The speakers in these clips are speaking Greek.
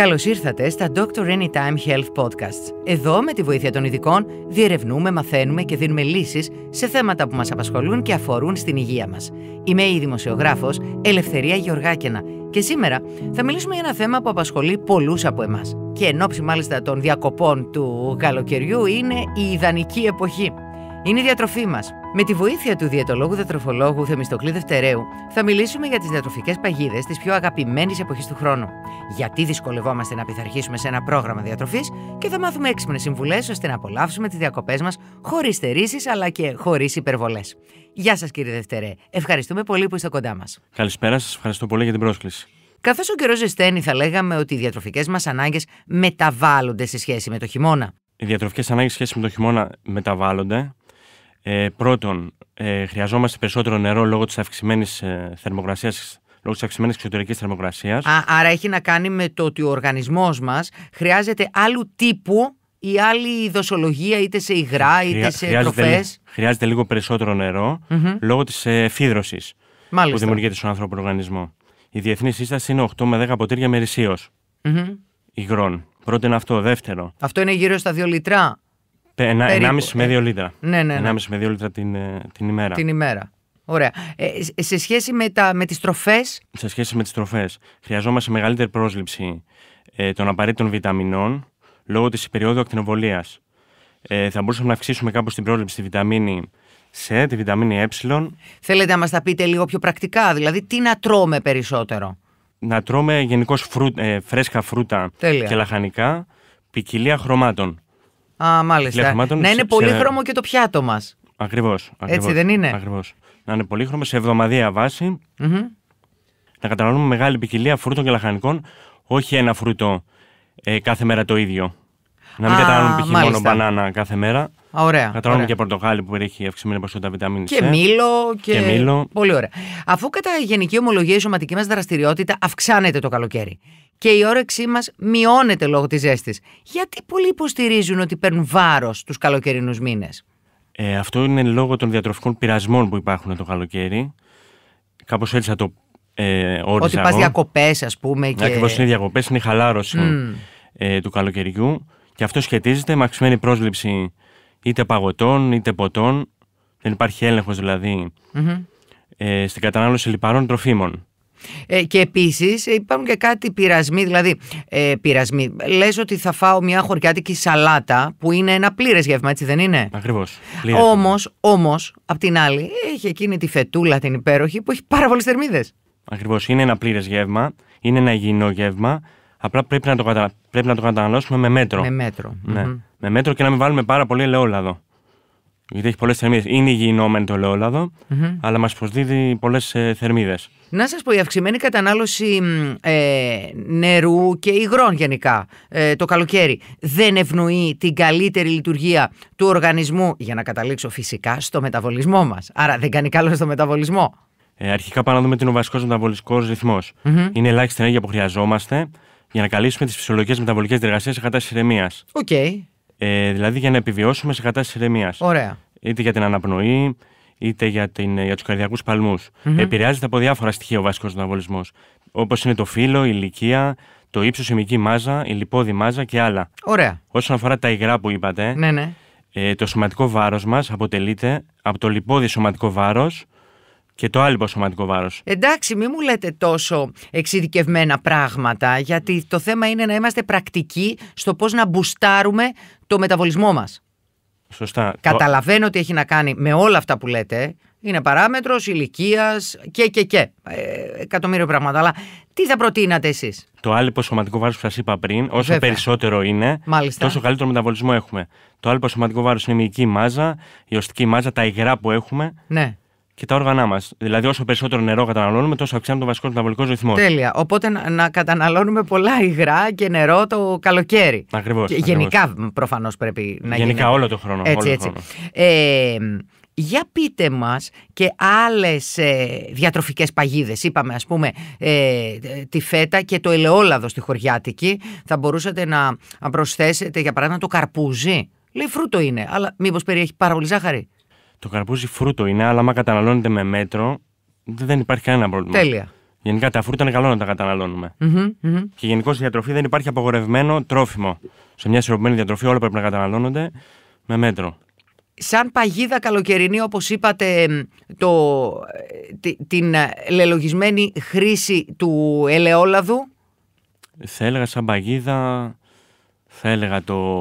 Καλώς ήρθατε στα Doctor Anytime Health Podcasts. Εδώ, με τη βοήθεια των ειδικών, διερευνούμε, μαθαίνουμε και δίνουμε λύσεις σε θέματα που μας απασχολούν και αφορούν στην υγεία μας. Είμαι η δημοσιογράφος Ελευθερία Γεωργάκαινα και σήμερα θα μιλήσουμε για ένα θέμα που απασχολεί πολλούς από εμάς. Και εν ώψη μάλιστα των διακοπών του καλοκαιριού είναι η ιδανική εποχή. Είναι η διατροφή μας. Με τη βοήθεια του διαιτολόγου διατροφολόγου Θεμιστοκλή Δευτερέου, θα μιλήσουμε για τις διατροφικές παγίδες της πιο αγαπημένης εποχής του χρόνου. Γιατί δυσκολευόμαστε να πειθαρχήσουμε σε ένα πρόγραμμα διατροφής και θα μάθουμε έξυπνες συμβουλές ώστε να απολαύσουμε τις διακοπές μας χωρίς στερήσεις αλλά και χωρίς υπερβολές. Γεια σας, κύριε Δευτερέ. Ευχαριστούμε πολύ που είστε κοντά μας. Καλησπέρα, σας ευχαριστώ πολύ για την πρόσκληση. Καθώς ο καιρός ζεσταίνει, θα λέγαμε ότι οι διατροφικές μας ανάγκες μεταβάλλονται σε σχέση με το χειμώνα. Οι διατροφικές ανάγκες σχέση με το χειμώνα μεταβάλλονται. Ε, πρώτον, ε, χρειαζόμαστε περισσότερο νερό λόγω της αυξημένης ε, θερμοκρασίας λόγω της αυξημένης εξωτερικής θερμοκρασίας. Άρα έχει να κάνει με το ότι ο οργανισμός μας χρειάζεται άλλου τύπου ή άλλη δοσολογία, είτε σε υγρά, είτε σε χρειάζεται, τροφές. Χρειάζεται λίγο περισσότερο νερό, mm-hmm. λόγω της εφίδρωση που δημιουργείται στον άνθρωπο οργανισμό. Η διεθνής σύσταση είναι 8 με 10 ποτήρια μερισίως mm-hmm. υγρών. Πρώτον είναι αυτό. Δεύτερο. Αυτό είναι γύρω στα 2 λιτρά. 1,5 ε, με 2 ε. λίτρα. Ναι, ναι, ναι. με 2 λίτρα την, ε, την ημέρα. Την ημέρα. Ωραία. Ε, σε σχέση με, τα, με τις τροφές... Σε σχέση με τις τροφές, χρειαζόμαστε μεγαλύτερη πρόσληψη ε, των απαραίτητων βιταμινών λόγω της περίοδου ακτινοβολίας. Ε, θα μπορούσαμε να αυξήσουμε κάπως την πρόσληψη στη βιταμίνη C, τη βιταμίνη ε. Θέλετε να μας τα πείτε λίγο πιο πρακτικά, δηλαδή τι να τρώμε περισσότερο. Να τρώμε γενικώς ε, φρέσκα φρούτα Τέλεια. και λαχανικά, ποικιλία χρωμάτων. Α, μάλιστα. Να είναι σε... πολύχρωμο και το πιάτο μας. Ακριβώς. Έτσι δεν είναι. Ακριβώς. Να είναι πολύχρωμο σε εβδομαδία βαση βάση. Mm-hmm. Να καταναλώνουμε μεγάλη ποικιλία φρούτων και λαχανικών. Όχι ένα φρούτο ε, κάθε μέρα το ίδιο. Να μην καταναλώνουμε π.χ. μόνο μπανάνα κάθε μέρα. Ωραία. Καταναλώνουμε και πορτοκάλι που έχει αυξημένη ποσότητα βιταμίνης Και ε. μήλο. Και... και μήλο. Πολύ ωραία. Αφού κατά γενική ομολογία η σωματική μας δραστηριότητα αυξάνεται το καλοκαίρι και η όρεξή μας μειώνεται λόγω της ζέστης. Γιατί πολλοί υποστηρίζουν ότι παίρνουν βάρος τους καλοκαιρινούς μήνες. Ε, αυτό είναι λόγω των διατροφικών πειρασμών που υπάρχουν το καλοκαίρι. Κάπως έτσι θα το ε, όριζα. Ότι πας διακοπές, ας πούμε. Και... Ακριβώς είναι διακοπές, είναι η χαλάρωση ε, του καλοκαιριού. Και αυτό σχετίζεται με αυξημένη πρόσληψη είτε παγωτών είτε ποτών. Δεν υπάρχει έλεγχος δηλαδή, ε, στην κατανάλωση λιπαρών τροφίμων. Ε, και επίσης ε, υπάρχουν και κάτι πειρασμοί, δηλαδή ε, πειρασμοί. Λες ότι θα φάω μια χωριάτικη σαλάτα που είναι ένα πλήρες γεύμα, έτσι δεν είναι. Ακριβώς. Όμως, όμως, απ' την άλλη, έχει εκείνη τη φετούλα την υπέροχη που έχει πάρα πολλές θερμίδες. Ακριβώς. Είναι ένα πλήρες γεύμα, είναι ένα υγιεινό γεύμα. Απλά πρέπει να το, κατα... πρέπει να το καταναλώσουμε με μέτρο. Με μέτρο. Ναι. Mm-hmm. Με μέτρο και να μην βάλουμε πάρα πολύ ελαιόλαδο. Γιατί έχει πολλές θερμίδες. Είναι υγιεινό με το ελαιόλαδο, mm-hmm. αλλά μας προσδίδει πολλές ε, θερμίδες. Να σας πω, η αυξημένη κατανάλωση ε, νερού και υγρών γενικά ε, το καλοκαίρι δεν ευνοεί την καλύτερη λειτουργία του οργανισμού για να καταλήξω φυσικά στο μεταβολισμό μας. Άρα δεν κάνει καλό στο μεταβολισμό. Ε, αρχικά πάμε να δούμε τι είναι ο βασικός μεταβολικό mm-hmm. Είναι ελάχιστη ενέργεια που χρειαζόμαστε για να καλύψουμε τις φυσιολογικές μεταβολικές διεργασίες σε κατάσταση ηρεμίας. Okay. Ε, δηλαδή για να επιβιώσουμε σε κατάσταση ηρεμίας. Ωραία. Είτε για την αναπνοή, είτε για, την, ε, για τους καρδιακούς παλμούς. Mm-hmm. Επηρεάζεται από διάφορα στοιχεία ο βασικό μεταβολισμό. Όπως είναι το φύλλο, η ηλικία, το ύψος η μυκή μάζα, η λιπόδη μάζα και άλλα. Ωραία. Όσον αφορά τα υγρά που είπατε, ναι, ναι. Ε, το σωματικό βάρος μας αποτελείται από το λιπόδη σωματικό βάρος και το άλλο σωματικό βάρος. Εντάξει, μην μου λέτε τόσο εξειδικευμένα πράγματα, γιατί το θέμα είναι να είμαστε πρακτικοί στο πώς να μπουστάρουμε το μεταβολισμό μας. Σωστά. Καταλαβαίνω ότι έχει να κάνει με όλα αυτά που λέτε. Είναι παράμετρος ηλικίας και και και. Ε, εκατομμύριο πράγματα. Αλλά τι θα προτείνατε εσείς. Το άλλο σωματικό βάρος που σας είπα πριν, όσο περισσότερο είναι, Μάλιστα. τόσο καλύτερο μεταβολισμό έχουμε. Το άλλο σωματικό βάρος είναι η μυϊκή μάζα, η οστική μάζα, τα υγρά που έχουμε. Ναι και τα όργανά μας. Δηλαδή, όσο περισσότερο νερό καταναλώνουμε, τόσο αυξάνεται ο βασικό μεταβολικό ρυθμό. Τέλεια. Οπότε να καταναλώνουμε πολλά υγρά και νερό το καλοκαίρι. Ακριβώς. Γενικά, προφανώς πρέπει να γίνει. Γενικά, όλο το χρόνο. Έτσι, έτσι. Ε, για πείτε μας και άλλες διατροφικέ ε, διατροφικές παγίδες. Είπαμε ας πούμε ε, τη φέτα και το ελαιόλαδο στη χωριάτικη. Θα μπορούσατε να προσθέσετε για παράδειγμα το καρπούζι. Λέει φρούτο είναι, αλλά μήπως περιέχει πάρα πολύ ζάχαρη. Το καρπούζι φρούτο είναι, αλλά άμα καταναλώνεται με μέτρο, δεν υπάρχει κανένα πρόβλημα. Τέλεια. Γενικά τα φρούτα είναι καλό να τα καταναλώνουμε. Και γενικώς στη διατροφή δεν υπάρχει απογορευμένο τρόφιμο. Σε μια ισορροπημένη διατροφή όλα πρέπει να καταναλώνονται με μέτρο. Σαν παγίδα καλοκαιρινή, όπως είπατε, το, ε, την ε, λελογισμένη χρήση του ελαιόλαδου. Θα έλεγα σαν παγίδα, θα έλεγα το,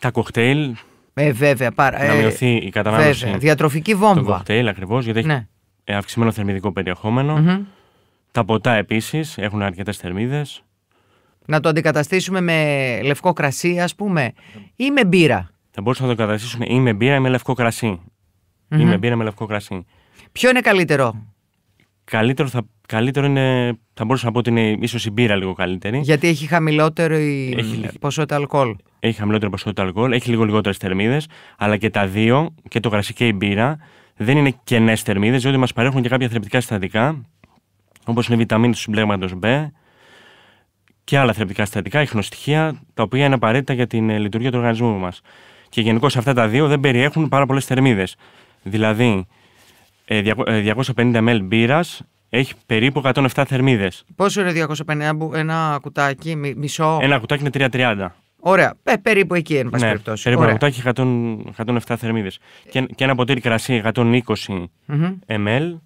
τα κοκτέιλ, ε, να ε, μειωθεί η κατανάλωση. Διατροφική βόμβα. Το κοκτέιλ ακριβώς, γιατί ναι. έχει αυξημένο θερμιδικό Τα ποτά επίσης έχουν αρκετές θερμίδες. Να το αντικαταστήσουμε με λευκό κρασί, ας πούμε, ή με μπύρα. Θα μπορούσαμε να το καταστήσουμε ή με μπύρα ή με λευκό κρασί. Ή με μπύρα με λευκό κρασί. Ποιο είναι καλύτερο, Καλύτερο, θα, καλύτερο είναι, θα μπορούσα να πω ότι είναι ίσως η μπύρα λίγο καλύτερη. Γιατί έχει χαμηλότερη ποσότητα αλκοόλ. Έχει χαμηλότερη ποσότητα αλκοόλ, έχει λίγο λιγότερες θερμίδες, αλλά και τα δύο, και το γρασί και η μπύρα, δεν είναι κενές θερμίδες, διότι μας παρέχουν και κάποια θρεπτικά συστατικά, όπως είναι η βιταμίνη του συμπλέγματος B και άλλα θρεπτικά συστατικά, ηχνοστοιχεία, τα οποία είναι απαραίτητα για την ε, λειτουργία του οργανισμού μας. Και γενικώς αυτά τα δύο δεν περιέχουν πάρα πολλές θερμίδες. Δηλαδή, 250 ε, ε, ml μπύρας έχει περίπου 107 θερμίδες. Πόσο είναι 250, ένα κουτάκι, μισό. Ένα κουτάκι είναι 330. Ωραία. Ε, περίπου εκεί, εν πάση ναι, περιπτώσει. Περίπου ένα κουτάκι 100, 107 θερμίδες. Και, ένα ποτήρι κρασί 120 ml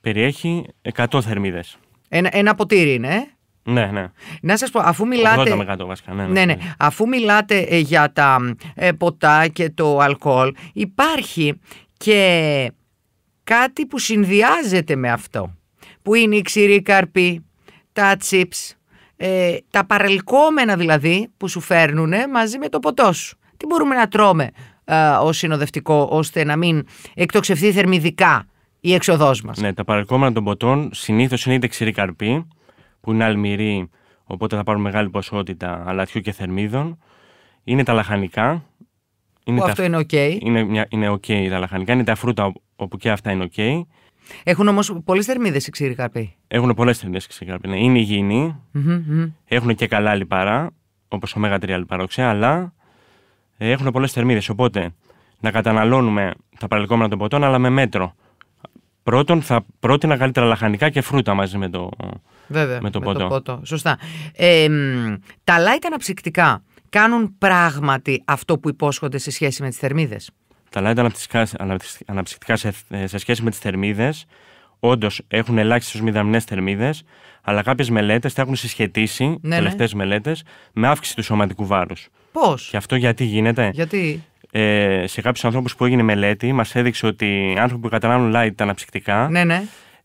περιέχει 100 θερμίδες. Ένα, ποτήρι είναι, Ναι, ναι. Να σας πω, αφού μιλάτε... 80 100, βασικά, ναι, ναι ναι, ναι, ναι, Αφού μιλάτε για τα ποτά και το αλκοόλ, υπάρχει και κάτι που συνδυάζεται με αυτό, που είναι οι ξηροί καρποί, τα τσίπς, ε, τα παρελκόμενα δηλαδή που σου φέρνουν μαζί με το ποτό σου. Τι μπορούμε να τρώμε ε, ως συνοδευτικό ώστε να μην εκτοξευθεί θερμιδικά η έξοδός μας. Ναι, τα παρελκόμενα των ποτών συνήθως είναι είτε ξηροί καρποί, που είναι αλμυροί, οπότε θα πάρουν μεγάλη ποσότητα αλατιού και θερμίδων. Είναι τα λαχανικά. Είναι που αυτό είναι οκ. Είναι, μια... είναι τα λαχανικά. Είναι τα φρούτα όπου και αυτά είναι ok. Έχουν όμως πολλές θερμίδες οι ξηροί καρποί. Έχουν πολλές θερμίδες οι ξηροί καρποί. Ναι. Είναι υγιεινοί. Mm-hmm. Έχουν και καλά λιπαρά, όπως ο Μέγα τρία λιπαρόξια, αλλά ε, έχουν πολλές θερμίδες. Οπότε να καταναλώνουμε τα παρελκόμενα των ποτών, αλλά με μέτρο. Πρώτον, θα πρότεινα καλύτερα λαχανικά και φρούτα μαζί με το, Βέβαια, με το, με ποτό. το ποτό. Σωστά. Ε, τα light αναψυκτικά κάνουν πράγματι αυτό που υπόσχονται σε σχέση με τις θερμίδες τα light αναψυκτικά ε, σε, σχέση με τις θερμίδες όντως έχουν ελάχιστες μηδαμινές θερμίδες, αλλά κάποιες μελέτες τα έχουν συσχετήσει, ναι, τελευταίε ναι. μελέτες, με αύξηση του σωματικού βάρους. Πώς? Και αυτό γιατί γίνεται. Γιατί. Ε, σε κάποιους ανθρώπους που έγινε μελέτη, μας έδειξε ότι άνθρωποι που κατανάλωνουν light αναψυκτικά, ναι, ναι.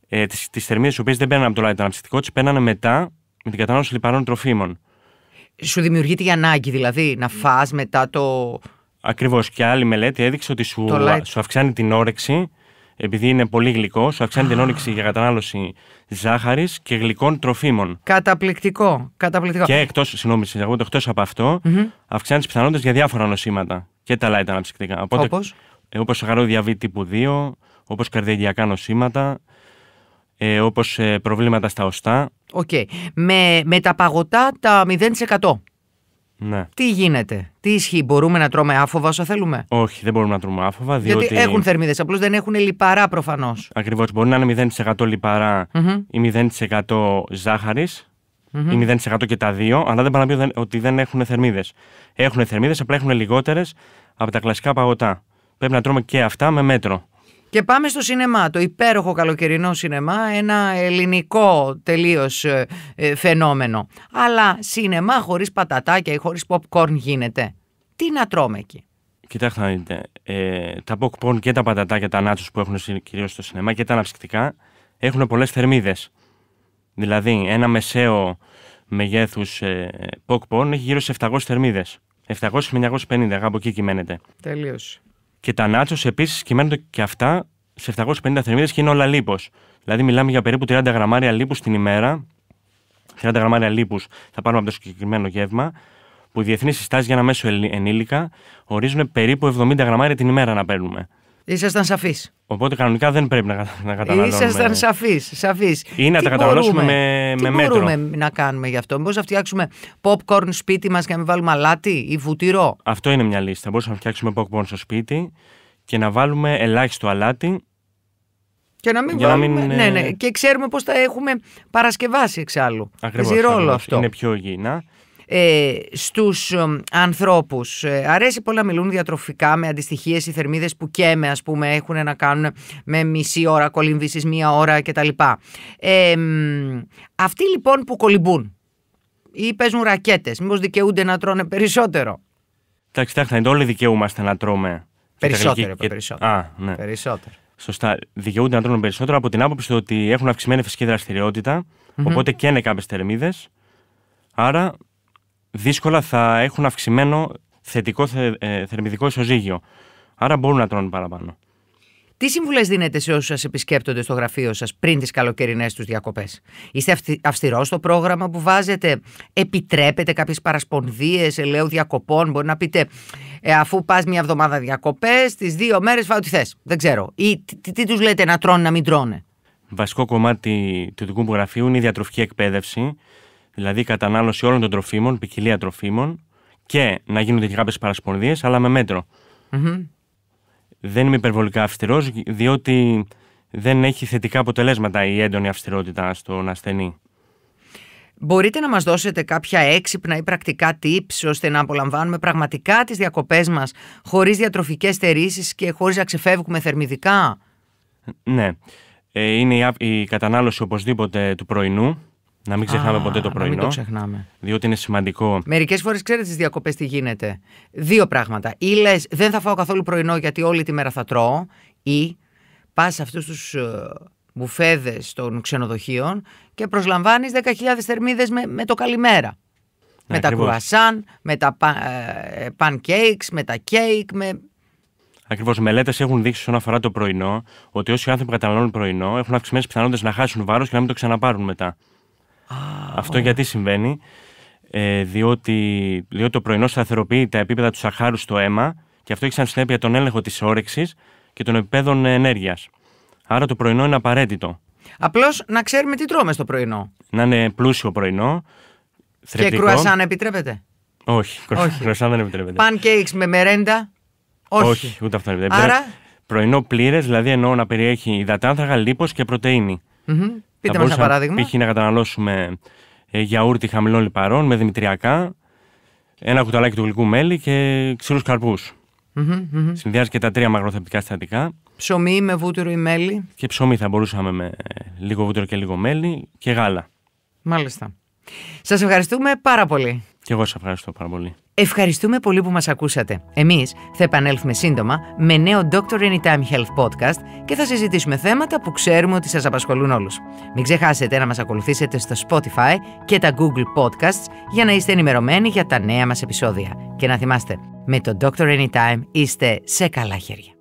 ε, τις θερμίδες οι οποίες δεν παίρνανε από το light αναψυκτικό, τις παίρνανε μετά με την κατανάλωση λιπαρών τροφίμων. Σου δημιουργείται η ανάγκη δηλαδή να φας μετά το, Ακριβώς. Και άλλη μελέτη έδειξε ότι σου, σου αυξάνει την όρεξη, επειδή είναι πολύ γλυκό, σου αυξάνει την όρεξη για κατανάλωση ζάχαρης και γλυκών τροφίμων. Καταπληκτικό. καταπληκτικό. Και εκτός, συγγνώμη, εκτός από αυξάνει τι πιθανότητες για διάφορα νοσήματα. Και τα light αναψυκτικά. Όπως. Ε, Όπως τύπου 2, όπω καρδιαγιακά νοσήματα, ε, όπως ε, προβλήματα στα οστά. Οκ. Okay. Με, με τα παγωτά τα 0%. Ναι. Τι γίνεται, τι ισχύει, μπορούμε να τρώμε άφοβα όσο θέλουμε. Όχι, δεν μπορούμε να τρώμε άφοβα. Διότι... έχουν θερμίδες, απλώς δεν έχουν λιπαρά προφανώς. Ακριβώς. Μπορεί να είναι 0% λιπαρά ή 0% ζάχαρη ή 0% και τα δύο, αλλά δεν πάνε να πει ότι δεν έχουν θερμίδε. Έχουν θερμίδες, απλά έχουν λιγότερες από τα κλασικά παγωτά. Πρέπει να τρώμε και αυτά με μέτρο. Και πάμε στο σινεμά, το υπέροχο καλοκαιρινό σινεμά, ένα ελληνικό τελείως ε, ε, φαινόμενο. Αλλά σινεμά χωρίς πατατάκια ή χωρίς popcorn γίνεται. Τι να τρώμε εκεί. Κοιτάξτε, να ε, τα popcorn και τα πατατάκια, τα νάτσους που έχουν κυρίως στο σινεμά και τα αναψυκτικά έχουν πολλές θερμίδες. Δηλαδή, ένα μεσαίο μεγέθους ε, popcorn έχει γύρω σε 700 θερμίδες. 700 950, κάπου εκεί κυμαίνεται. Τελείως και τα Νάτσο επίση κυμαίνονται και αυτά σε 750 θερμίδες και είναι όλα λίπος. Δηλαδή, μιλάμε για περίπου 30 γραμμάρια λίπους την ημέρα. 30 γραμμάρια λίπους θα πάρουμε από το συγκεκριμένο γεύμα. Που οι διεθνεί συστάσεις για ένα μέσο ενήλικα ορίζουν περίπου 70 γραμμάρια την ημέρα να παίρνουμε. Ήσασταν σαφείς. Οπότε κανονικά δεν πρέπει να, να καταναλώνουμε. Ήσασταν σαφείς. Σαφείς. Ή να τα καταναλώσουμε με, τι με μέτρο. Τι μπορούμε να κάνουμε γι' αυτό. Μπορούμε να φτιάξουμε popcorn σπίτι μας και να μην βάλουμε αλάτι ή βουτυρό. Αυτό είναι μια λίστα. Μπορούμε να φτιάξουμε popcorn στο σπίτι και να βάλουμε ελάχιστο αλάτι. Και να μην βάλουμε. Ναι, ναι. Ε, και ξέρουμε πώς τα έχουμε παρασκευάσει εξάλλου. Ακριβώς. ρόλο αυτό. Είναι πιο υγιεινά ε, στους ε, ανθρώπους. Ε, αρέσει πολλά μιλούν διατροφικά με αντιστοιχίες ή θερμίδες που και με ας πούμε έχουν να κάνουν με μισή ώρα κολυμβήσεις, μία ώρα κτλ. Ε, αυτοί λοιπόν που κολυμπούν ή παίζουν ρακέτες, μήπως δικαιούνται να τρώνε περισσότερο. Εντάξει, Τα είναι όλοι δικαιούμαστε να τρώμε. Περισσότερο, περισσότερο. Α, ναι. περισσότερο. Σωστά. Δικαιούνται να τρώνε περισσότερο από την άποψη ότι έχουν αυξημένη φυσική δραστηριότητα, mm-hmm. οπότε καίνε κάποιες θερμίδες. Άρα δύσκολα θα έχουν αυξημένο θετικό θε, ε, θερμιδικό ισοζύγιο. Άρα μπορούν να τρώνε παραπάνω. Τι συμβουλές δίνετε σε όσους σας επισκέπτονται στο γραφείο σας πριν τις καλοκαιρινές τους διακοπές, Είστε αυστηρός στο πρόγραμμα που βάζετε, Επιτρέπετε κάποιες παρασπονδίες, ελαίου διακοπών. Μπορεί να πείτε, «Ε, αφού πας μια εβδομάδα διακοπές, τις δύο μέρες φάω τι θες. Δεν ξέρω. Ή τι, τι, τους λέτε να τρώνε, να μην τρώνε. Βασικό κομμάτι του δικού μου γραφείου είναι η διατροφική εκπαίδευση δηλαδή η κατανάλωση όλων των τροφίμων, ποικιλία τροφίμων και να γίνονται και κάποιες παρασπονδίες, αλλά με μέτρο. Δεν είμαι υπερβολικά αυστηρός, διότι δεν έχει θετικά αποτελέσματα η έντονη αυστηρότητα στον ασθενή. Μπορείτε να μας δώσετε κάποια έξυπνα ή πρακτικά tips ώστε να απολαμβάνουμε πραγματικά τις διακοπές μας χωρίς διατροφικές θερήσεις και χωρίς να ξεφεύγουμε θερμιδικά. Ναι. Ε, είναι η κατανάλωση στερησεις και χωρις να ξεφευγουμε θερμιδικα ναι ειναι η καταναλωση οπωσδηποτε του πρωινού να μην ξεχνάμε ποτέ το πρωινό. μην το ξεχνάμε. Διότι είναι σημαντικό. Μερικές φορές ξέρετε τι διακοπές τι γίνεται. Δύο πράγματα. Ή λες, δεν θα φάω καθόλου πρωινό γιατί όλη τη μέρα θα τρώω. Ή πας σε αυτούς τους ε, μπουφέδες των ξενοδοχείων και προσλαμβάνεις 10.000 θερμίδες με, το καλημέρα. Ναι, με τα κουρασάν, με τα ε, pancakes, με τα cake, με Ακριβώς. Μελέτες έχουν δείξει όσον αφορά το πρωινό ότι όσοι άνθρωποι καταναλώνουν πρωινό έχουν αυξημένες πιθανότητες να χάσουν βάρος και να μην το ξαναπάρουν μετά. Αυτό γιατί συμβαίνει. Ε, διότι, διότι το πρωινός σταθεροποιεί τα επίπεδα του σαχάρου στο αίμα και αυτό έχει σαν συνέπεια τον έλεγχο της όρεξης και των επιπέδων ενέργειας. Άρα το πρωινό είναι απαραίτητο. Απλώς να ξέρουμε τι τρώμε στο πρωινό. Να είναι πλούσιο πρωινό. Θρεπτικό. Και κρουασάν επιτρέπεται. Όχι, κρουασάν δεν επιτρέπεται. Pancakes με μερέντα. Όχι, Όχι ούτε αυτό δεν επιτρέπεται. Άρα... Πρωινό πλήρες, δηλαδή εννοώ να περιέχει υδατάνθρακα λίπος και πρωτενη. mm Πείτε ένα παράδειγμα. Π.χ. να καταναλώσουμε ε, γιαούρτι χαμηλών λιπαρών με δημητριακά, ένα κουταλάκι του γλυκού μέλι και ξυλου καρπούς. Συνδυάζει και τα τρία μαγνοθεπτικά συστατικά. Ψωμί με βούτυρο ή μέλι. Και ψωμί θα μπορούσαμε με λίγο βούτυρο και λίγο μέλι και γάλα. Μάλιστα. Σας ευχαριστούμε πάρα πολύ. Και εγώ σας ευχαριστώ πάρα πολύ. Ευχαριστούμε πολύ που μας ακούσατε. Εμείς θα επανέλθουμε σύντομα με νέο Doctor Anytime Health Podcast και θα συζητήσουμε θέματα που ξέρουμε ότι σας απασχολούν όλους. Μην ξεχάσετε να μας ακολουθήσετε στο Spotify και τα Google Podcasts για να είστε ενημερωμένοι για τα νέα μας επεισόδια. Και να θυμάστε, με το Doctor Anytime είστε σε καλά χέρια.